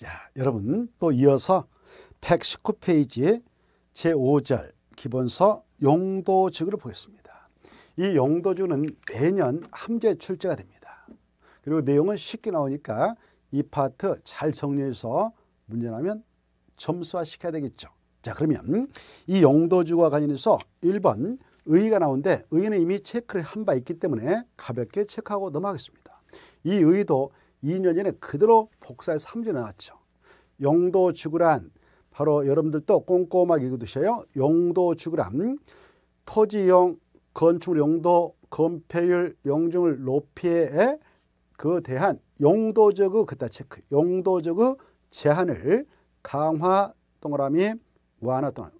자, 여러분 또 이어서 119페이지의 제5절 기본서 용도지구를 보겠습니다. 이 용도주는 매년 함께 출제가 됩니다. 그리고 내용은 쉽게 나오니까 이 파트 잘 정리해서 문제라면 점수화 시켜야 되겠죠. 자 그러면 이 용도주와 관련해서 1번 의의가 나오는데 의의는 이미 체크를 한 바 있기 때문에 가볍게 체크하고 넘어가겠습니다. 이 의의도 2년 전에 그대로 복사해서 3주 나왔죠. 용도 주구란 바로 여러분들도 꼼꼼하게 읽어두셔요. 용도 주구란 토지용 건축물 용도 건폐율 용적률 높이에 그 대한 용도적의 그다 체크 용도적의 제한을 강화 동그라미 완화 동그라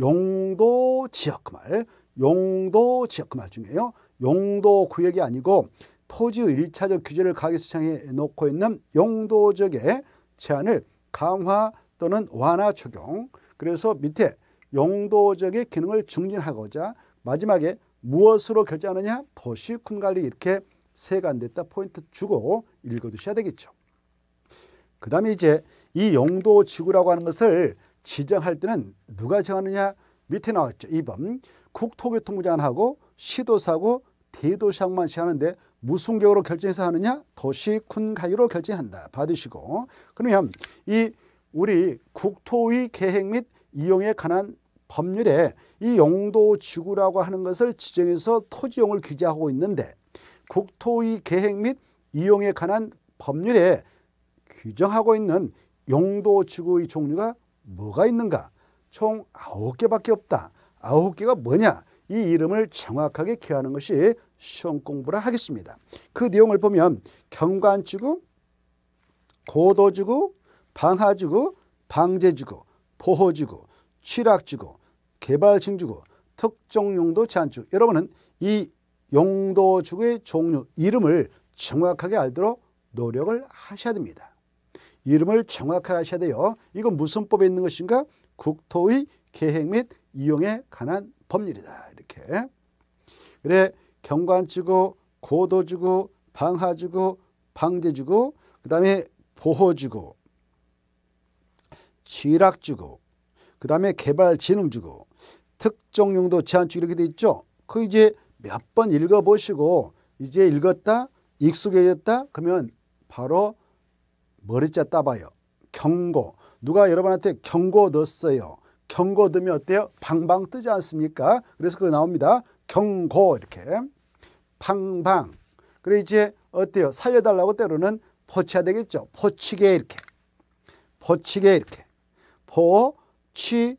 용도 지역 그말 용도 지역 그 말 중에요. 용도 구역이 아니고 토지의 1차적 규제를 가계시장에 놓고 있는 용도적의 제한을 강화 또는 완화 적용 그래서 밑에 용도적의 기능을 증진하고자 마지막에 무엇으로 결정하느냐 도시 쿤관리 이렇게 세 간됐다 포인트 주고 읽어두셔야 되겠죠. 그 다음에 이제 이 용도 지구라고 하는 것을 지정할 때는 누가 정하느냐 밑에 나왔죠. 2번 국토교통부장하고 시도사고 대도시항만 시하는데 무슨 계으로 결정해서 하느냐? 도시 쿤가이로 결정한다. 받으시고 그러면 이 우리 국토의 계획 및 이용에 관한 법률에 이 용도 지구라고 하는 것을 지정해서 토지용을 규제하고 있는데 국토의 계획 및 이용에 관한 법률에 규정하고 있는 용도 지구의 종류가 뭐가 있는가? 총아 개밖에 없다. 아 개가 뭐냐? 이 이름을 정확하게 기하는 것이 시험 공부라 하겠습니다. 그 내용을 보면 경관지구, 고도지구, 방하지구, 방제지구, 보호지구, 취락지구, 개발층지구, 특정용도 제한지구 여러분은 이 용도지구의 종류, 이름을 정확하게 알도록 노력을 하셔야 됩니다. 이름을 정확하게 하셔야 돼요. 이건 무슨 법에 있는 것인가? 국토의 계획 및 이용에 관한 법률이다. 이렇게. 그래 경관주고 고도주고 방하주고 방대주고 그 다음에 보호주고 취락주고 그 다음에 개발진흥주고 특정용도 제한주고 이렇게 돼 있죠. 그 이제 몇 번 읽어보시고 이제 읽었다 익숙해졌다 그러면 바로 머리자 따봐요. 경고 누가 여러분한테 경고 넣었어요. 경고음이 어때요? 방방 뜨지 않습니까? 그래서 그거 나옵니다. 경고 이렇게 방방 그래 이제 어때요? 살려달라고 때로는 포치해야 되겠죠. 포치게 이렇게 포치게 이렇게 포치게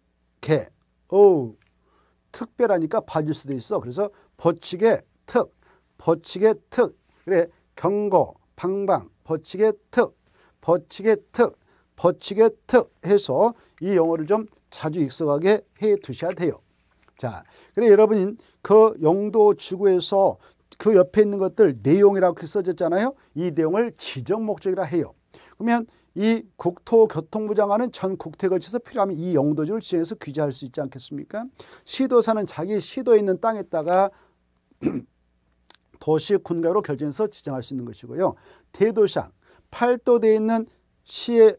오 특별하니까 봐줄 수도 있어. 그래서 버치게 특, 버치게 특. 그래 경고, 방방, 버치게 특, 버치게 특, 버치게 특 해서 이 용어를 좀 자주 익숙하게 해 두셔야 돼요. 자, 그래 여러분 그 영도 지구에서 그 옆에 있는 것들 내용이라고 써졌잖아요. 이 내용을 지정 목적이라 해요. 그러면 이 국토교통부 장관은 전 국토에 걸쳐서 필요하면 이 영도지를 지정해서 규제할 수 있지 않겠습니까? 시도사는 자기 시도에 있는 땅에다가 도시 군가로 결정해서 지정할 수 있는 것이고요. 대도시항, 도되 있는 시의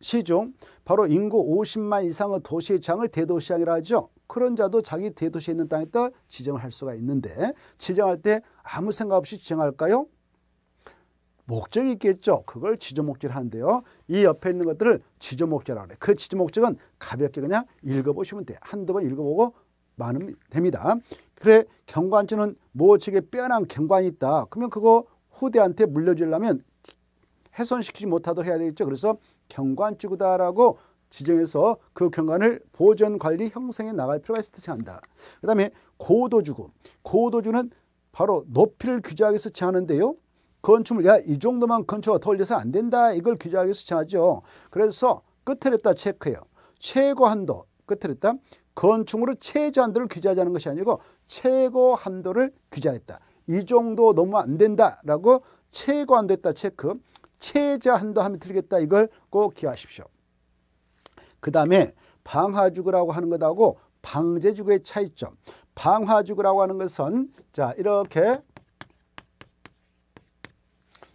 시중 바로 인구 50만 이상의 도시의 장을 대도시장이라 하죠. 그런 자도 자기 대도시에 있는 땅에 따라 지정을 할 수가 있는데 지정할 때 아무 생각 없이 지정할까요? 목적이 있겠죠. 그걸 지조목적을 하는데요. 이 옆에 있는 것들을 지조목적이라고 그래. 그 지조목적은 가볍게 그냥 읽어보시면 돼. 요 한두 번 읽어보고 많으면 됩니다. 그래 경관지는 모호측에 빼어난 경관이 있다. 그러면 그거 후대한테 물려주려면 훼손시키지 못하도록 해야 되겠죠. 그래서 경관주구다라고 지정해서 그 경관을 보존 관리 형성에 나갈 필요가 있을 듯이 한다. 그다음에 고도주구. 고도주는 바로 높이를 규제하기 위해서 제하는데요. 건축물 야 이 정도만 건축가 더 올려서 안 된다. 이걸 규제하기 위해서 제하죠. 그래서 끝을 했다 체크해요. 최고 한도 끝을 했다. 건축물의 최저 한도를 규제하자는 것이 아니고 최고 한도를 규제했다. 이 정도 너무 안 된다라고 최고 한도했다 체크. 최저한도 하면 리겠다 이걸 꼭 기하십시오. 억그 다음에 방화주구라고 하는 것하고 방제주구의 차이점. 방화주구라고 하는 것은 자 이렇게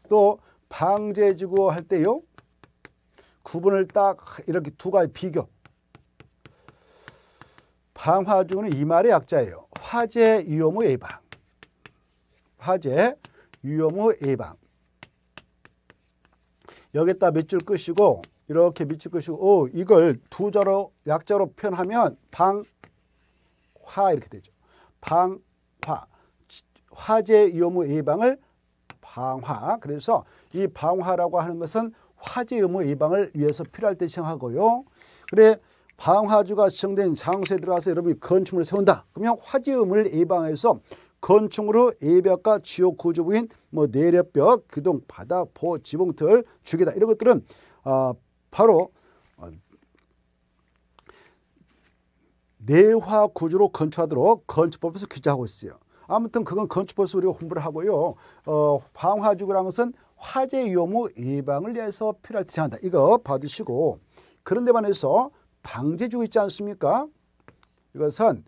또 방제주구 할 때요 구분을 딱 이렇게 두 가지 비교. 방화주구는 이 말의 약자예요. 화재 위험의 예방. 화재 위험의 예방. 여기다 밑줄 끄시고 이렇게 밑줄 끄시고 오, 이걸 두 자로 약자로 표현하면 방화 이렇게 되죠. 방화 화재 위험의 예방을 방화 그래서 이 방화라고 하는 것은 화재 위험의 예방을 위해서 필요할 때 시행하고요. 그래 방화주가 지정된 장소에 들어가서 여러분이 건축물을 세운다. 그러면 화재 위험을 예방해서 건축으로 예벽과 지옥 구조 부인 뭐내력벽 기둥, 바다, 보 지붕틀, 주기다 이런 것들은 어, 바로 어, 내화 구조로 건축하도록 건축법에서 규제하고 있어요. 아무튼 그건 건축법에서 우리가 공부를 하고요. 어, 방화주구라는 것은 화재 위험의 예방을 위해서 필요할 때한다 이거 받으시고 그런데 반해서 방제주구 있지 않습니까? 이것은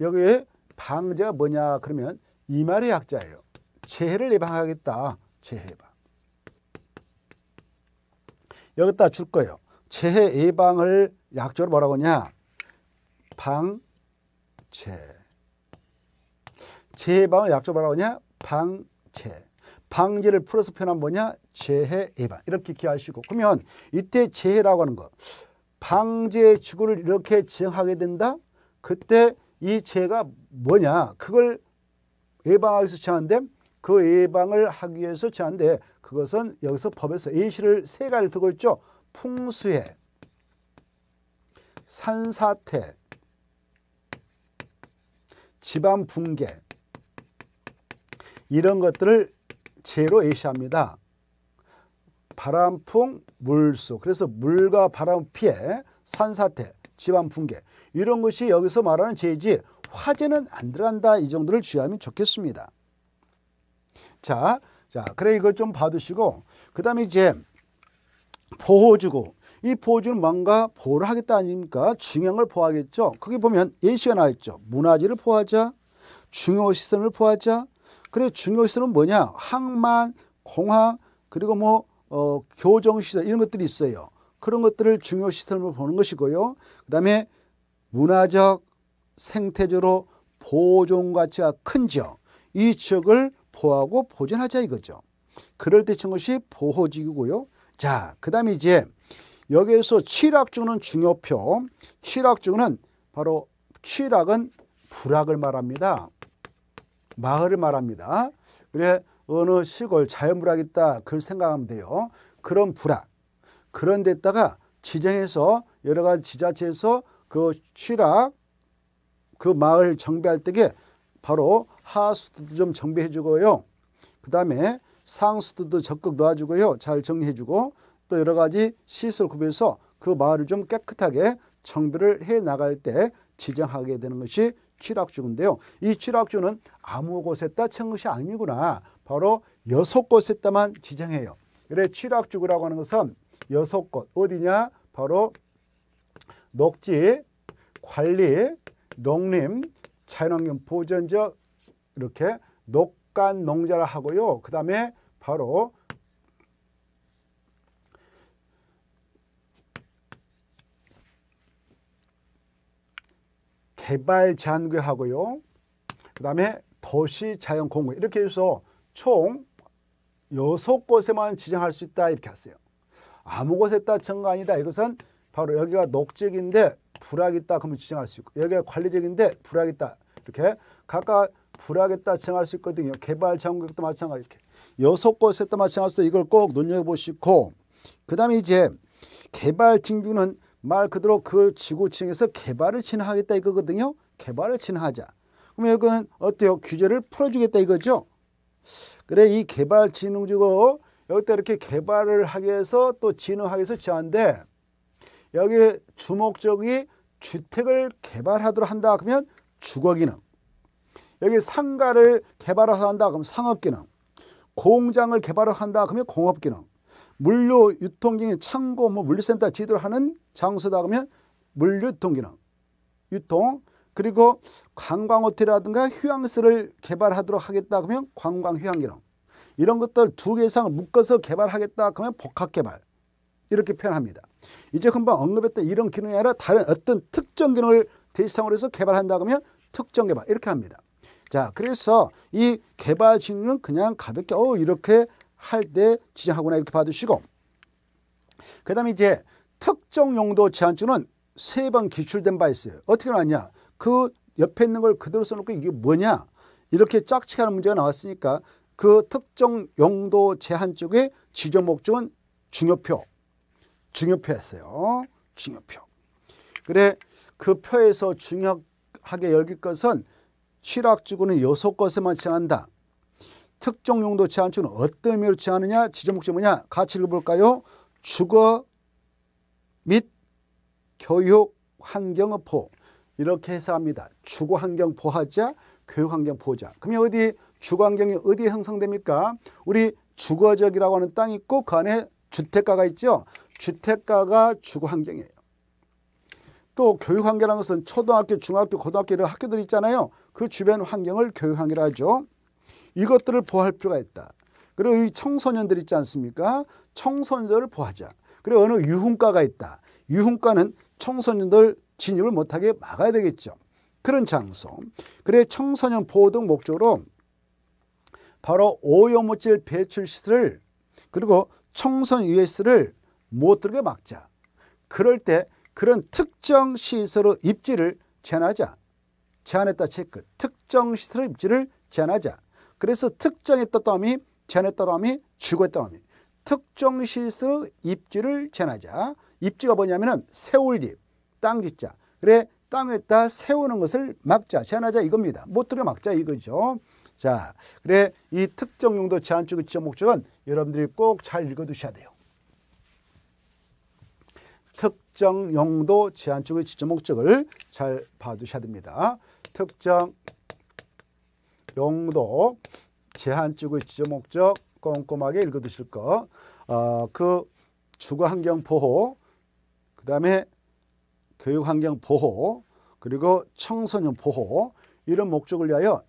여기에 방자가 뭐냐 그러면 이 말의 약자예요. 재해를 예방하겠다. 재해 예방. 여기다 줄 거예요. 재해 예방을 약적로 뭐라고 하냐? 방재. 재해 예방을 약적로 뭐라고 하냐? 방재. 방재를 풀어서 표현한 뭐냐? 재해 예방. 이렇게 기하시고 그러면 이때 재해라고 하는 거. 방재 지구를 이렇게 지정하게 된다? 그때 이 죄가 뭐냐 그걸 예방하기 위해서 제한됨 그 예방을 하기 위해서 제한돼 그것은 여기서 법에서 예시를 세 가지를 들고 있죠. 풍수해, 산사태, 집안 붕괴 이런 것들을 죄로 예시합니다. 바람풍, 물수 그래서 물과 바람 피해, 산사태 집안 붕괴 이런 것이 여기서 말하는 재지 화재는 안 들어간다 이 정도를 주의하면 좋겠습니다. 자, 자, 그래 이걸 좀 봐두시고 그 다음에 이제 보호주고 이 보호주는 뭔가 보호를 하겠다 아닙니까? 중요한 걸 보호하겠죠. 거기 보면 예시가 나있죠. 문화재를 보호하자, 중요시설을 보호하자. 그래 중요시설은 뭐냐? 항만, 공항, 그리고 뭐 어, 교정시설 이런 것들이 있어요. 그런 것들을 중요 시설로 보는 것이고요. 그 다음에 문화적, 생태적으로 보존 가치가 큰 지역, 이 지역을 보호하고 보존하자 이거죠. 그럴 때 친 것이 보호지구고요. 자, 그 다음에 이제 여기에서 취락주은 중요표, 취락주은 바로 취락은 불락을 말합니다. 마을을 말합니다. 그래 어느 시골 자연불락 있다 그걸 생각하면 돼요. 그런 불락 그런 데다가 지정해서 여러 가지 지자체에서 그 취락 그 마을 정비할 때에 바로 하수도도 좀 정비해 주고요. 그 다음에 상수도도 적극 놔주고요. 잘 정리해 주고 또 여러 가지 시설 구비해서 그 마을을 좀 깨끗하게 정비를 해 나갈 때 지정하게 되는 것이 취락주군데요이 취락주는 아무 곳에다 친 것이 아니구나. 바로 여섯 곳에다만 지정해요. 그래 취락주구라고 하는 것은 여섯 곳 어디냐? 바로 녹지, 관리, 농림, 자연환경 보전 적 이렇게 녹간 농자를 하고요. 그 다음에 바로 개발 제한구하고요. 그 다음에 도시 자연 공구 이렇게 해서 총 여섯 곳에만 지정할 수 있다 이렇게 하세요. 아무 곳에 따증거 아니다. 이것은 바로 여기가 녹지역인데 불악이 있다 그러면 지정할 수 있고 여기가 관리적인데 불악이 있다. 이렇게 각각 불악에 다 지정할 수 있거든요. 개발 장국도 마찬가지 이렇게 여섯 곳에 있다 마찬가지로 이걸 꼭 눈여겨보시고 그 다음에 이제 개발 진규는 말 그대로 그 지구층에서 개발을 진행하겠다 이거거든요. 개발을 진행하자 그럼 이건 어때요? 규제를 풀어주겠다 이거죠. 그래 이 개발진흥지구 여기다 이렇게 개발을 하게 해서 또 진흥하게 해서 지하는데 여기 주목적이 주택을 개발하도록 한다 그러면 주거기능 여기 상가를 개발해서 한다 그러면 상업기능 공장을 개발한다 그러면 공업기능 물류 유통기능 창고 뭐 물류센터 지도를 하는 장소다 그러면 물류 유통기능 유통 그리고 관광호텔이라든가 휴양스를 개발하도록 하겠다 그러면 관광휴양기능 이런 것들 두 개 이상 묶어서 개발하겠다 그러면 복합개발 이렇게 표현합니다. 이제 금방 언급했던 이런 기능이 아니라 다른 어떤 특정 기능을 대상으로 해서 개발한다 그러면 특정 개발 이렇게 합니다. 자 그래서 이 개발 직능은 그냥 가볍게 어 이렇게 할 때 지정하거나 이렇게 받으시고 그 다음에 이제 특정 용도 제한주는 세 번 기출된 바 있어요. 어떻게 나왔냐 그 옆에 있는 걸 그대로 써놓고 이게 뭐냐 이렇게 짝치기 하는 문제가 나왔으니까 그 특정 용도 제한 쪽에 지정 목적은 중요표 중요표 했어요 중요표 그래 그 표에서 중요하게 여길 것은 실학지구는 여섯 것에만 제한한다 특정 용도 제한축은 어떤 의미로 제한하느냐 지정 목적이 뭐냐 같이 읽어볼까요 주거 및 교육 환경 보호 이렇게 해서 합니다 주거 환경 보호하자 교육 환경 보호자 그러 어디 주거환경이 어디에 형성됩니까? 우리 주거지이라고 하는 땅이 있고 그 안에 주택가가 있죠. 주택가가 주거환경이에요. 또 교육환경이라는 것은 초등학교, 중학교, 고등학교 이런 학교들이 있잖아요. 그 주변 환경을 교육환경이라 하죠. 이것들을 보호할 필요가 있다. 그리고 이 청소년들 있지 않습니까? 청소년들을 보호하자. 그리고 어느 유흥가가 있다. 유흥가는 청소년들 진입을 못하게 막아야 되겠죠. 그런 장소. 그래 청소년 보호 등 목적으로 바로 오염물질 배출 시설을 그리고 청선 US를 못 들게 막자. 그럴 때 그런 특정 시설의 입지를 제한하자. 제한했다 체크. 특정 시설의 입지를 제한하자. 그래서 특정했다 더미 제한했다 더미 주거했다 더미 특정 시설의 입지를 제한하자. 입지가 뭐냐면은 세울잎, 땅 짓자. 그래 땅에다 세우는 것을 막자, 제한하자 이겁니다. 못 들여 막자 이거죠. 자, 그래 이 특정 용도 제한축의 지적 목적은 여러분들이 꼭 잘 읽어두셔야 돼요. 특정 용도 제한축의 지적 목적을 잘 봐두셔야 됩니다. 특정 용도 제한축의 지적 목적 꼼꼼하게 읽어두실 거. 어, 그 주거환경 보호, 그 다음에 교육환경 보호, 그리고 청소년 보호 이런 목적을 위하여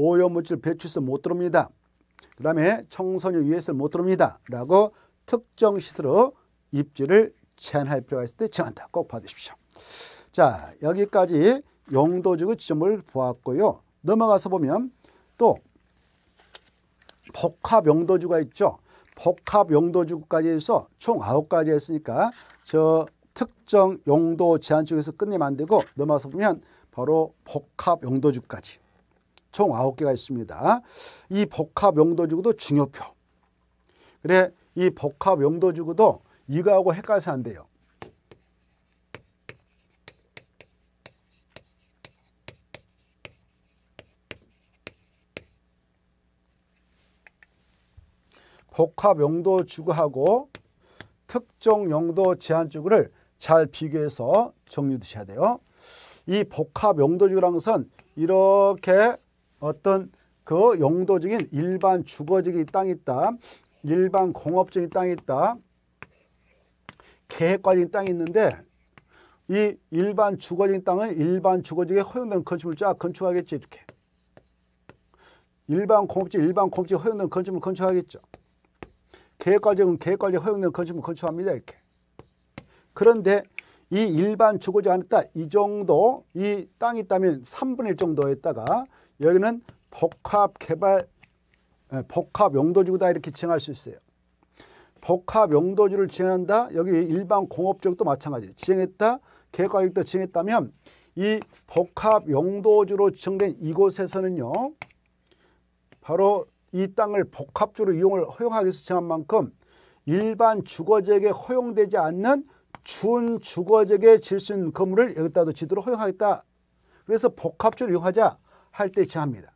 오염물질 배출수 못 들어옵니다. 그 다음에 청소년 유해설 못 들어옵니다. 라고 특정 시설로 입지를 제한할 필요가 있을 때 제한한다. 꼭 봐두십시오. 자 여기까지 용도지 지점을 보았고요. 넘어가서 보면 또복합용도지가 있죠. 복합용도지까지 해서 총아 가지 했으니까 저 특정 용도 제한 쪽에서 끝내면 안 되고 넘어가서 보면 바로 복합용도지까지 총9 개가 있습니다. 이 복합 용도지구도 중요표. 그래 이 복합 용도지구도 이거하고 헷갈려서 안 돼요. 복합 용도 지구하고 특정 용도 제한 지구를 잘 비교해서 정리되셔야 돼요. 이 복합 용도 지구라는 이렇게 어떤 그 용도적인 일반 주거적인 땅이 있다. 일반 공업적인 땅이 있다. 계획관리 땅이 있는데 이 일반 주거적인 땅은 일반 주거지에 허용되는 건축물을 쫙 건축하겠지 이렇게. 일반 공업지 일반 공업지 허용되는 건축물을 건축하겠죠. 계획관리은 계획관리 허용되는 건축물을 건축합니다 이렇게. 그런데 이 일반 주거지 안에 딱이 정도 이 땅이 있다면 3분의 1 정도에다가 여기는 복합 개발, 예, 복합 용도지구다 이렇게 정할수 있어요. 복합 용도지를 지행한다. 여기 일반 공업지도 마찬가지. 지행했다. 계획과획도 지행했다면 이 복합 용도지로 지정된 이곳에서는요. 바로 이 땅을 복합적으로 이용을 허용하기 위해서 지정한 만큼 일반 주거지역에 허용되지 않는 준 주거지역에 질수 있는 건물을 여기다도 지도로 허용하겠다. 그래서 복합적으로 이용하자. 할때 지합니다.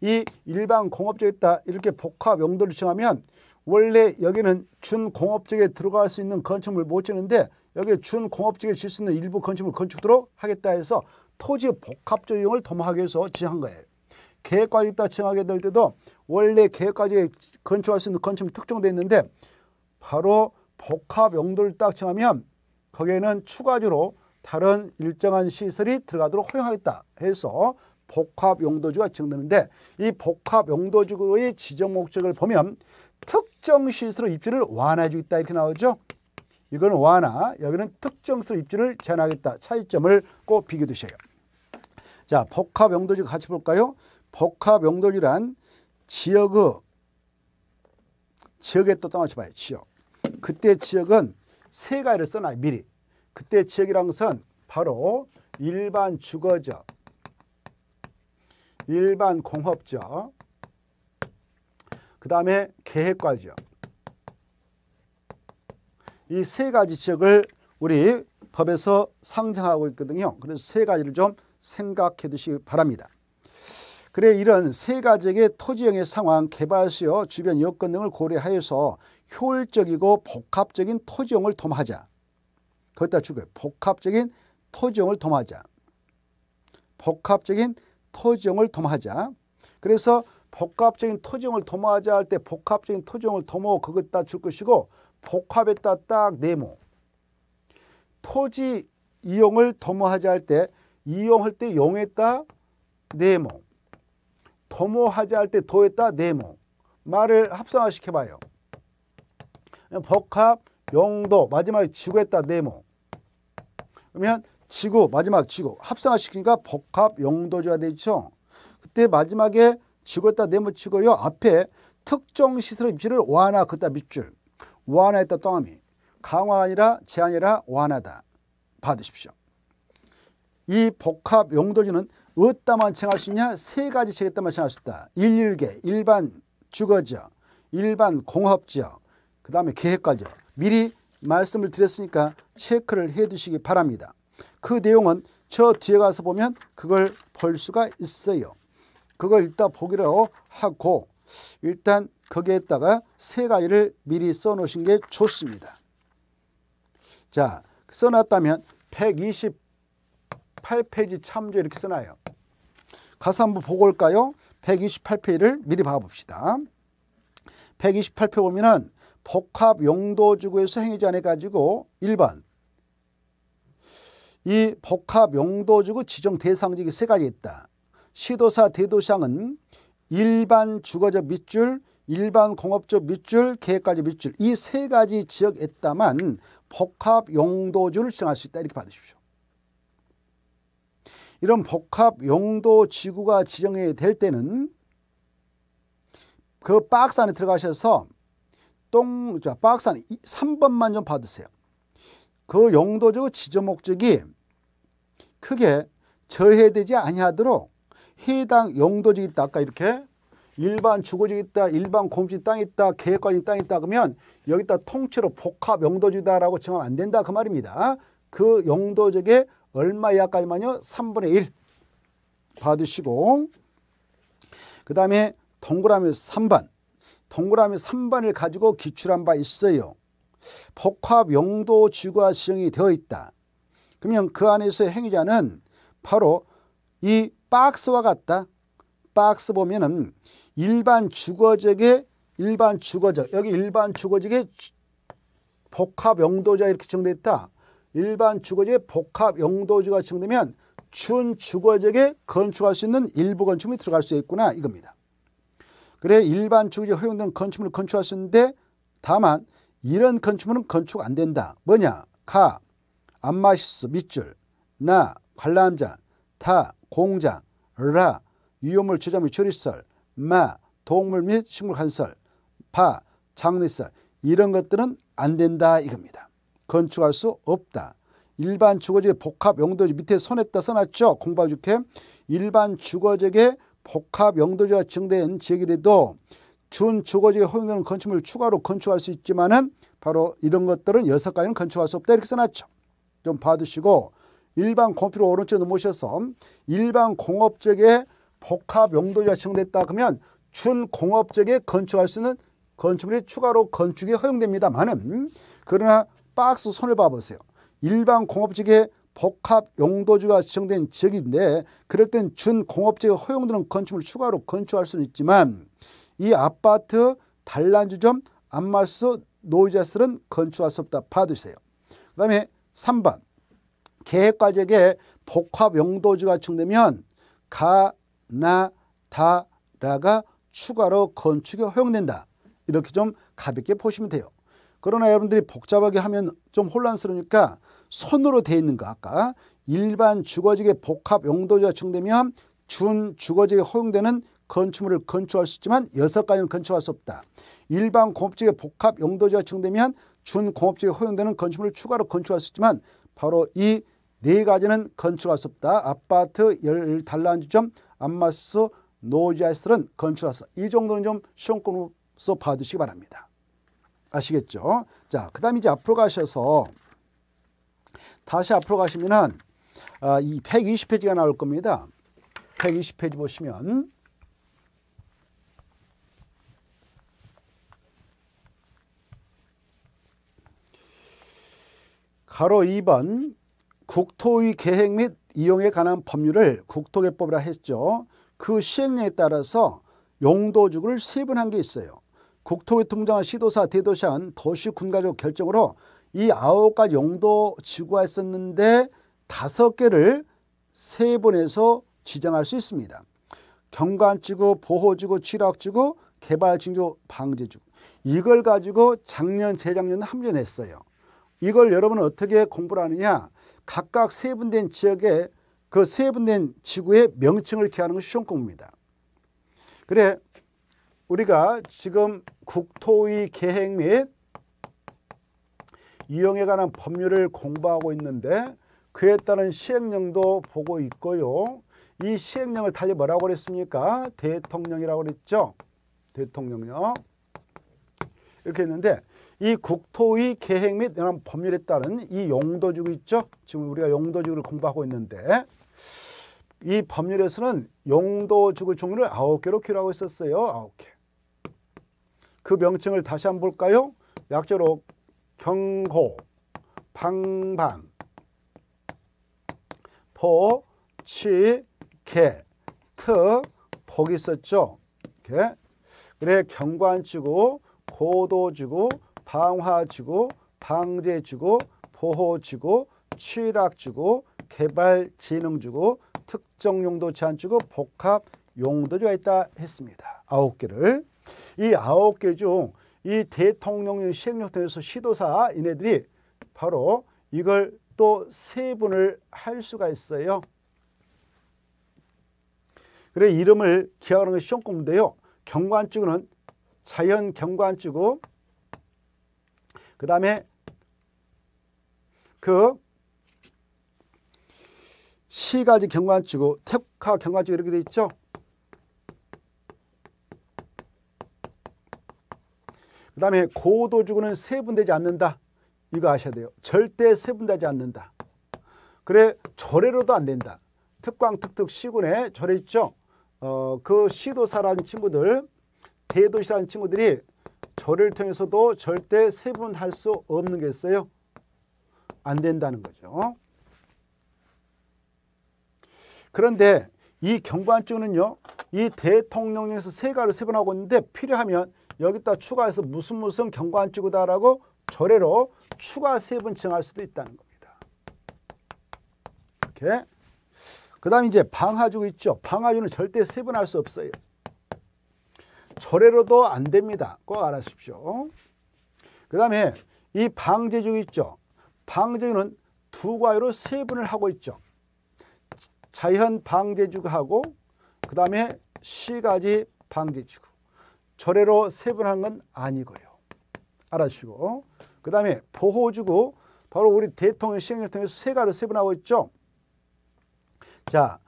이 일반 공업지역에다 이렇게 복합 용도를 정하면 원래 여기는 준공업지역에 들어갈 수 있는 건축물 못 지는데 여기 준공업지역에 질수 있는 일부 건축물 건축도록 하겠다 해서 토지 복합조형을 도모하기 위해서 지한 거예요. 계획과정에 따라 정하게 될 때도 원래 계획과정에 건축할 수 있는 건축물이 특정되어 있는데 바로 복합 용도를 딱 정하면 거기에는 추가적으로 다른 일정한 시설이 들어가도록 허용하겠다 해서 복합용도주가 지정되는데 이 복합용도주의 지정 목적을 보면 특정 시스로 입지를 완화해주겠다 이렇게 나오죠. 이건 완화, 여기는 특정 시스 입주를 제한하겠다. 차이점을 꼭 비교 두셔요. 자, 복합용도주 같이 볼까요? 복합용도주란 지역의 지역에 또 떠나쳐봐요. 지역. 그때 지역은 세 가지를 써놔요. 미리. 그때 지역이란 것은 바로 일반 주거적, 일반 공업 지역, 그 다음에 계획과 지역. 이 세 가지 지역을 우리 법에서 상정하고 있거든요. 그래서 세 가지를 좀 생각해 두시기 바랍니다. 그래 이런 세 가지의 토지형의 상황, 개발 수요, 주변 여건 등을 고려하여서 효율적이고 복합적인 토지형을 도모하자. 거기다 주고요. 복합적인 토지형을 도모하자. 복합적인 토종을 도모하자. 그래서 복합적인 토종을 도모하자 할 때 복합적인 토종을 도모 그것다 줄 것이고 복합에다 딱 네모. 토지 이용을 도모하자 할 때 이용할 때 용에다 네모. 도모하자 할 때 도에다 네모. 말을 합성화시켜 봐요. 복합, 용도, 마지막에 지구에다 네모. 그러면 지구 마지막 지구 합성화시키니까 복합 용도지가 되죠. 그때 마지막에 지구에다 네모치고요. 앞에 특정 시설의 입지를 완화 그다 밑줄 완화했다 동함이 강화 아니라 제한이라 완화다 받으십시오. 이 복합 용도지는 어디다만 칭할 수 있냐? 세 가지 지역에다만 칭할 수 있다. 일일개 일반 주거지역, 일반 공업지역, 그 다음에 계획관리역. 미리 말씀을 드렸으니까 체크를 해두시기 바랍니다. 그 내용은 저 뒤에 가서 보면 그걸 볼 수가 있어요. 그걸 일단 보기로 하고 일단 거기에다가 세 가지를 미리 써놓으신 게 좋습니다. 자, 써놨다면 128페이지 참조 이렇게 써놔요. 가서 한번 보고 올까요? 128페이지를 미리 봐봅시다. 128페 보면은 복합 용도주구에서 행위자 안에 가지고 1번 이 복합 용도지구 지정 대상지역이세 가지 있다. 시도사 대도시항은 일반 주거적 밑줄, 일반 공업적 밑줄, 계획까지 밑줄 이 세 가지 지역에 있다만 복합 용도지구를 지정할 수 있다 이렇게 받으십시오. 이런 복합 용도 지구가 지정이 될 때는 그 박스 안에 들어가셔서 똥 박스 안에 3번만 좀 받으세요. 그 용도적 지저 목적이 크게 저해되지 아니하도록 해당 용도적 있다 아까 이렇게 일반 주거적 지 있다 일반 공지땅이 있다 계획관이땅이 있다 그러면 여기다 통째로 복합 용도지이다라고 정하면 안 된다 그 말입니다 그용도적에 얼마 이하까지만요 3분의 1 받으시고 그 다음에 동그라미 3번 동그라미 3번을 가지고 기출한 바 있어요 복합 용도 주거 화 시정이 되어 있다. 그러면 그 안에서 행위자는 바로 이 박스와 같다. 박스 보면은 일반 주거적의 일반 주거적 여기 일반 주거적의 복합 용도자 이렇게 정돼 있다. 일반 주거지의 복합 용도지가 지정되면 준 주거지에 건축할 수 있는 일부 건축물이 들어갈 수 있구나 이겁니다. 그래 일반 주거지 허용되는 건축물을 건축할 수 있는데 다만 이런 건축물은 건축 안 된다. 뭐냐? 가, 안마시스, 밑줄, 나, 관람자, 타, 공장, 라, 유효물, 저장물, 처리설, 마, 동물 및 식물 간설, 파, 장례설 이런 것들은 안 된다 이겁니다. 건축할 수 없다. 일반 주거지 의 복합 용도지 밑에 손했다 써놨죠. 공부해줄게. 일반 주거지의 복합 용도지와 증대된 지역이라도 준 주거지에 허용되는 건축물 을 추가로 건축할 수 있지만은 바로 이런 것들은 여섯 가지는 건축할 수 없다 이렇게 써놨죠. 좀 봐두시고 일반 공업지로 오른쪽에 넘어오셔서 일반 공업지역에 복합 용도지가 지정됐다 그러면 준공업지역에 건축할 수 있는 건축물이 추가로 건축이 허용됩니다만은 그러나 박스 손을 봐보세요. 일반 공업지역에 복합 용도지가 지정된 지역인데 그럴 땐 준공업지에 허용되는 건축물 추가로 건축할 수는 있지만 이 아파트 단란주점 안마수 노이자스는 건축할 수 없다. 봐두세요. 그 다음에 3번 계획과제에 복합용도지가 확되면 가나다라가 추가로 건축이 허용된다. 이렇게 좀 가볍게 보시면 돼요. 그러나 여러분들이 복잡하게 하면 좀 혼란스러우니까 손으로 돼 있는 거 아까 일반 주거지의 복합 용도지가 정되면 준 주거지에 허용되는 건축물을 건축할 수 있지만 여섯 가지는 건축할 수 없다. 일반 공업지역의 복합 용도지가 적용되면 준공업지역에 허용되는 건축물을 추가로 건축할 수 있지만 바로 이 네 가지는 건축할 수 없다. 아파트, 열 단란 주점, 안마스, 노지아스는 건축할 수. 이 정도는 좀 시험권으로서 봐두시기 바랍니다. 아시겠죠? 자, 그 다음 이제 앞으로 가셔서 다시 앞으로 가시면은 아, 이 120페이지가 나올 겁니다. 120페이지 보시면 가로 2번 국토의 계획 및 이용에 관한 법률을 국토개법이라 했죠. 그 시행령에 따라서 용도죽를 세분한 게 있어요. 국토의 통장한 시도사, 대도시안, 도시, 군가적 결정으로 이 아홉 가지 용도 지구가 있었는데 다섯 개를 세분해서 지정할 수 있습니다. 경관지구, 보호지구, 취락지구, 개발징조 방제지구. 이걸 가지고 작년, 재작년 합련했어요. 이걸 여러분은 어떻게 공부를 하느냐 각각 세분된 지역에 그 세분된 지구의 명칭을 이 하는 것이 시험 공부입니다. 그래 우리가 지금 국토의 계획 및 이용에 관한 법률을 공부하고 있는데 그에 따른 시행령도 보고 있고요. 이 시행령을 달리 뭐라고 그랬습니까? 대통령이라고 그랬죠. 대통령령. 이렇게 했는데 이 국토의 계획 및 연합 법률에 따른 이 용도지구 있죠? 지금 우리가 용도지구를 공부하고 있는데 이 법률에서는 용도지구 종류를 아홉 개로 규율하고 있었어요. 아홉 개. 그 명칭을 다시 한번 볼까요? 약자로 경호, 방방, 포, 치, 개, 트, 복 있었죠. 이렇게. 그래 경관지구, 고도지구, 방화 주고 방제 주고 보호 주고 취락 주고 개발 진흥 주고 특정 용도 제한 주고 복합 용도주가 있다 했습니다. 아홉 개를 이 아홉 개 중 이 대통령령 시행령에서 시도사 이네들이 바로 이걸 또 세분을 할 수가 있어요. 그래 이름을 기억하는 게 시험 공부인데요. 경관주는 자연 경관주고 그 다음에 그 시가지 경관치고 태국화 경관치고 이렇게 돼 있죠. 그 다음에 고도주구는 세분되지 않는다. 이거 아셔야 돼요. 절대 세분되지 않는다. 그래 조례로도 안 된다. 특광특특 시군에 조례 있죠. 어, 그 시도사라는 친구들, 대도시라는 친구들이 저를 통해서도 절대 세분할 수 없는 게 있어요. 안 된다는 거죠. 그런데 이 경관증은요. 이 대통령령에서 세 가로 세분하고 있는데 필요하면 여기다 추가해서 무슨 무슨 경관증이다라고 조례로 추가 세분 정할 수도 있다는 겁니다. 이렇게. 그다음 이제 방하주가 있죠. 방하주는 절대 세분할 수 없어요. 절에로도 안 됩니다. 꼭 알아십시오. 그 다음에 이 방제주 있죠. 방제주는 두 과외로 세분을 하고 있죠. 자연 방제주 하고 그 다음에 시가지 방제주 절에로 세분한 건 아니고요. 알아주시고 그 다음에 보호주고 바로 우리 대통령 시행령 통해서 세 가로 세분하고 있죠. 자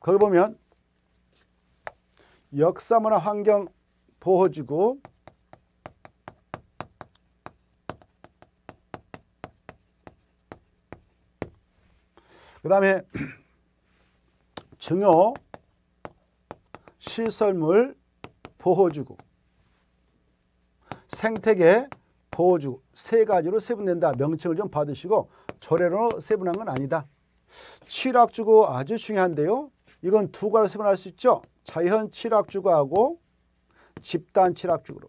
거기 보면 역사문화 환경 보호지구 그 다음에 중요 시설물 보호주구 생태계 보호주구세 가지로 세분된다. 명칭을 좀 받으시고 조례로 세분한 건 아니다. 취락주구 아주 중요한데요. 이건 두 가지로 세분할 수 있죠. 자연 칠학주가하고 집단 칠학주로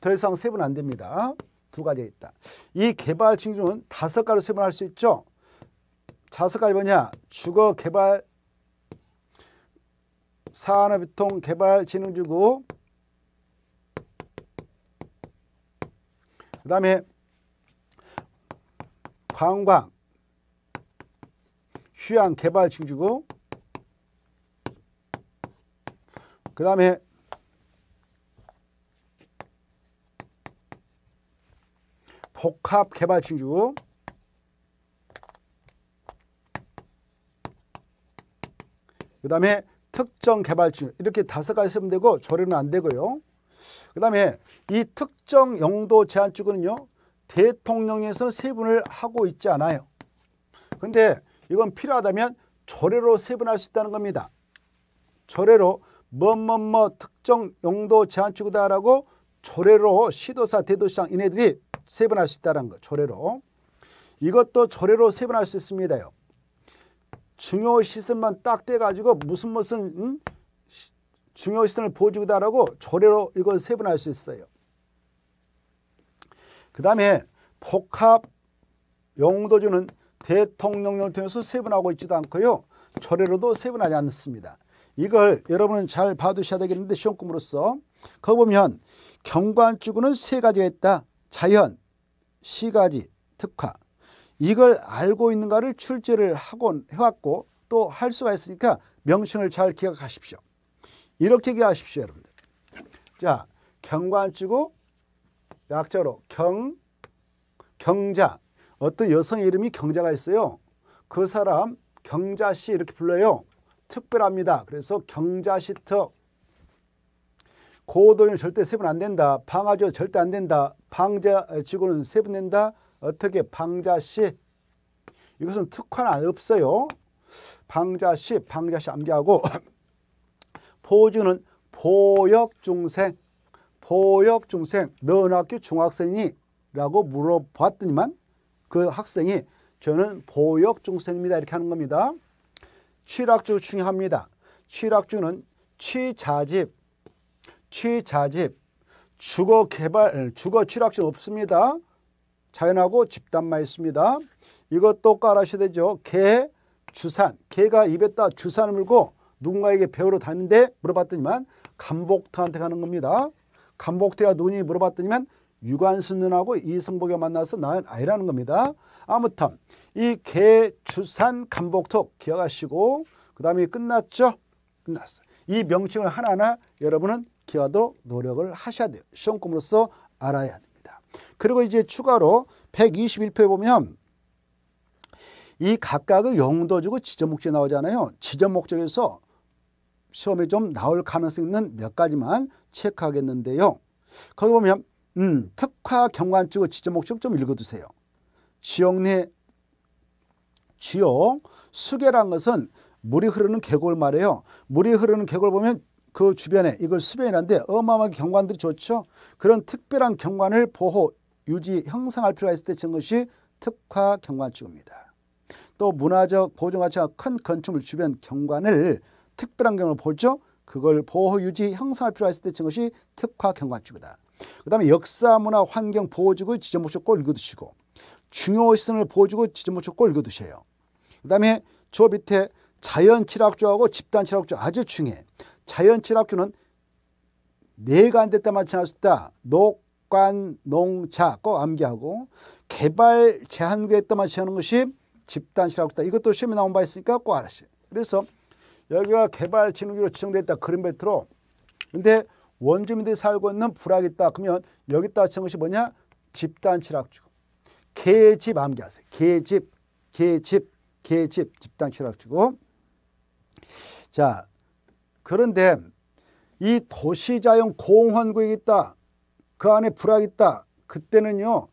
더 이상 세분 안 됩니다. 두 가지 있다. 이 개발 징조는 다섯 가지로 세분할 수 있죠. 다섯 가지 뭐냐? 주거 개발 산업유통 개발 진흥주구 그 다음에 관광 휴양 개발 징주구 그 다음에 복합 개발 칭주 그 다음에 특정 개발 칭주 이렇게 다섯 가지 쓰면 되고 조례는 안 되고요. 그 다음에 이 특정 영도 제한 축은요 대통령에서는 세분을 하고 있지 않아요. 근데 이건 필요하다면 조례로 세분할 수 있다는 겁니다. 조례로 뭐뭐뭐 뭐, 뭐 특정 용도 제한축이다라고 조례로 시도사 대도시장 이네들이 세분할 수 있다는 거 조례로 이것도 조례로 세분할 수 있습니다요. 중요 시설만 딱 떼가지고 무슨 무슨 음? 중요 시설을 보여주다라고 조례로 이걸 세분할 수 있어요. 그 다음에 복합 용도주는 대통령령 통해서 세분하고 있지도 않고요. 조례로도 세분하지 않습니다. 이걸 여러분은 잘 봐두셔야 되겠는데 시험금으로서 거기 보면 경관주구는 세 가지가 있다. 자연, 시가지, 특화. 이걸 알고 있는가를 출제를 하곤 해왔고 또 할 수가 있으니까 명칭을 잘 기억하십시오. 이렇게 기억하십시오 여러분들. 자 경관주구 약자로 경, 경자 어떤 여성 의 이름이 경자가 있어요. 그 사람 경자씨 이렇게 불러요. 특별합니다. 그래서 경자시터 고도는 절대 세분 안 된다. 방아조 절대 안 된다. 방자지구는 세분 된다. 어떻게 방자시 이것은 특화는 없어요. 방자시 방자시 암기하고 포주는 보역중생 보역중생 너는 학교 중학생이라고 물어봤더니만 그 학생이 저는 보역중생입니다 이렇게 하는 겁니다. 취락주 중요합니다. 취락주는 취자집, 취자집, 주거 개발, 음, 주거 취락주 없습니다. 자연하고 집단만 있습니다. 이것도 깔아셔야 되죠. 개, 주산, 개가 입에다 주산을 물고 누군가에게 배우러 다니는데 물어봤더니만 간복터한테 가는 겁니다. 간복터와 눈이 물어봤더니만 유관순 누나고 이승복이 만나서 낳은 아이라는 겁니다. 아무튼 이 개주산 간복톡 기억하시고 그 다음에 끝났죠? 끝났어요. 이 명칭을 하나하나 여러분은 기억하도록 노력을 하셔야 돼요. 시험금으로서 알아야 됩니다. 그리고 이제 추가로 121표에 보면 이 각각의 용도지구 지점목적이 나오잖아요. 지점목적에서 시험에 좀 나올 가능성이 있는 몇 가지만 체크하겠는데요. 거기 보면 음, 특화 경관주 지점 목적 좀 읽어두세요. 지역 내 지역 수계란 것은 물이 흐르는 계곡을 말해요. 물이 흐르는 계곡을 보면 그 주변에 이걸 수변이라는데 어마어마하게 경관들이 좋죠. 그런 특별한 경관을 보호, 유지, 형성할 필요가 있을 때 지은 것이 특화 경관축입니다. 또 문화적 보존 가치가 큰 건축물 주변 경관을 특별한 경관을 보죠. 그걸 보호, 유지, 형성할 필요가 있을 때 지은 것이 특화 경관축이다. 그 다음에 역사, 문화, 환경, 보호지구 지정 목적꼭 읽어두시고 중요 시선을 보호지구 지정 목적꼭 읽어두세요. 그 다음에 저 밑에 자연 칠학조하고 집단 칠학조 아주 중요해. 자연 칠학조는 내가 안 됐다 마지나수다 녹관, 농차꼭 암기하고 개발 제한구에 있다 마찬지하는 것이 집단 칠학조다. 이것도 시험에 나온 바 있으니까 꼭 알아주세요. 그래서 여기가 개발 진흥기로 지정됐다. 그린벨트로. 근데 원주민들이 살고 있는 불악이 있다. 그러면 여기 있다 친 것이 뭐냐? 집단 칠악주. 개집 암기하세요. 개집, 개집, 개집, 집단 칠악주고. 자, 그런데 이 도시자연 공원구역이 있다. 그 안에 불악이 있다. 그때는요.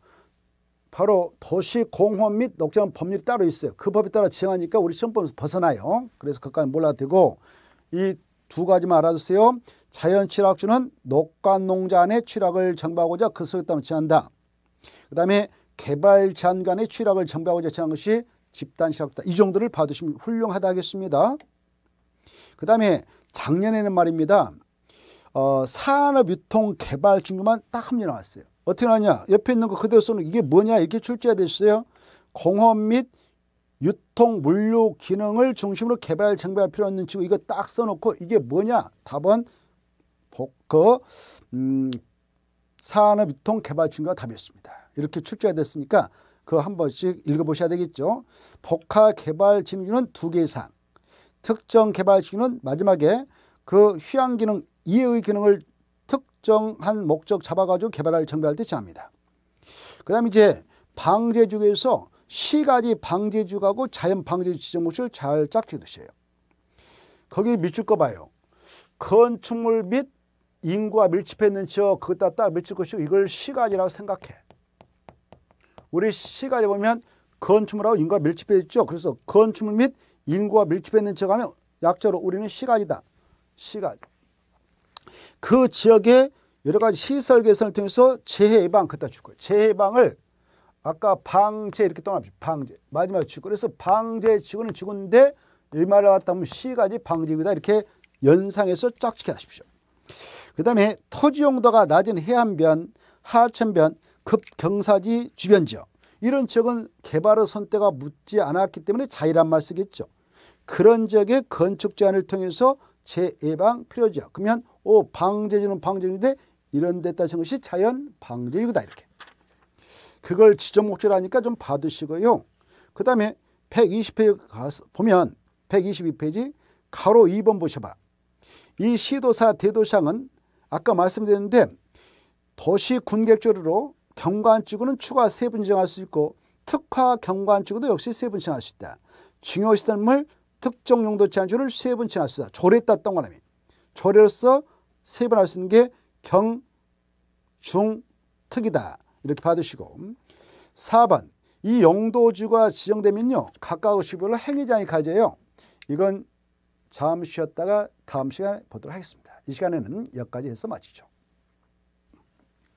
바로 도시공헌 및 녹지원 법률이 따로 있어요. 그 법에 따라 지정하니까 우리 시험법에서 벗어나요. 그래서 그까지 몰라도 되고 이 두 가지만 알아두세요. 자연 칠학주는 녹관 농장의취락을 정비하고자 그것을 담치한다. 그 다음에 개발 제한 간의 취락을 정비하고자 제한 것이 집단 칠학이다이 정도를 봐두시면 훌륭하다 하겠습니다. 그 다음에 작년에는 말입니다. 어, 산업유통개발중개만 딱 합류 나왔어요. 어떻게 나왔냐? 옆에 있는 거 그대로 쓰는 이게 뭐냐? 이렇게 출제가 됐어요. 공업 및 유통 물류 기능을 중심으로 개발 정비할 필요 없는 지구 이거 딱 써놓고 이게 뭐냐? 답은 그 음, 산업유통개발청과 답이었습니다. 이렇게 출제가 됐으니까 그 한 번씩 읽어보셔야 되겠죠. 복합개발진흥기는 두 개 이상, 특정개발진흥은 마지막에 그 휴양기능 이외의 기능을 특정한 목적 잡아가지고 개발을 정비할 때 제합니다. 그 다음 이제 방제주에서 시가지 방제주하고 자연 방제주 지정목을잘짝지 두세요. 거기 밑줄 거 봐요. 건축물 및 인구와 밀집했는 지역 그것다 딱 밀집고 시 이걸 시가지라고 생각해. 우리 시가지 보면 건축물하고 인구가 밀집해 죠 그래서 건축물 및 인구가 밀집해 는 지역 하면 약자로 우리는 시가지다. 시가그 지역에 여러 가지 시설 개선을 통해서 재해 예방 그다 줄 거예요. 재해 예방을 아까 방제 이렇게 떠납시 방제. 마지막 지구. 그래서 방제 지구는 지구인데 이 말을 왔다 하면 시가지 방제구다 이렇게 연상해서 짝짓게 하십시오. 그 다음에 토지 용도가 낮은 해안변, 하천변, 급경사지 주변 지역 이런 지역은 개발의 선대가 묻지 않았기 때문에 자유란 말 쓰겠죠. 그런 지역의 건축 제한을 통해서 재예방 필요지역 그러면 오 방제지는 방제지인데 이런 데다 쓴 것이 자연 방제지구다 이렇게. 그걸 지정 목적으로 하니까 좀 받으시고요. 그 다음에 120페이지 가서 보면 122페이지 가로 2번 보셔봐. 이 시도사 대도상은 아까 말씀드렸는데 도시 군객조리로 경관지구는 추가 세분 지정할 수 있고 특화 경관지구도 역시 세분 지정할 수 있다. 중요시설물 특정 용도 제한주를 세분 지정할 수 있다. 조례했다 떤 거라면 조례로서 세분할 수 있는 게 경, 중, 특이다. 이렇게 받으시고 4번 이용도지구가 지정되면요. 각각 의시별로 행위장이 가져요. 이건 잠시 쉬었다가 다음 시간에 보도록 하겠습니다. 이 시간에는 여기까지 해서 마치죠.